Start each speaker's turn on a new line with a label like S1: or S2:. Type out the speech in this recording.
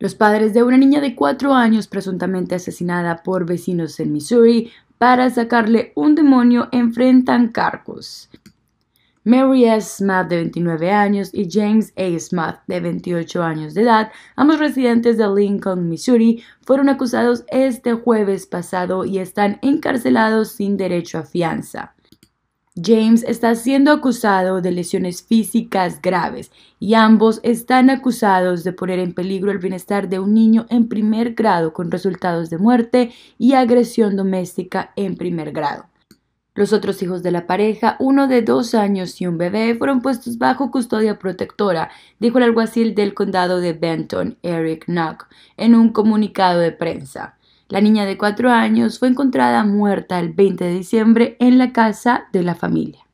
S1: Los padres de una niña de cuatro años presuntamente asesinada por vecinos en Missouri para sacarle un demonio enfrentan cargos. Mary S. Smith, de 29 años, y James A. Smith, de 28 años de edad, ambos residentes de Lincoln, Missouri, fueron acusados este jueves pasado y están encarcelados sin derecho a fianza. James está siendo acusado de lesiones físicas graves y ambos están acusados de poner en peligro el bienestar de un niño en primer grado con resultados de muerte y agresión doméstica en primer grado. Los otros hijos de la pareja, uno de dos años y un bebé, fueron puestos bajo custodia protectora, dijo el alguacil del condado de Benton, Eric Knock, en un comunicado de prensa. La niña de cuatro años fue encontrada muerta el 20 de diciembre en la casa de la familia.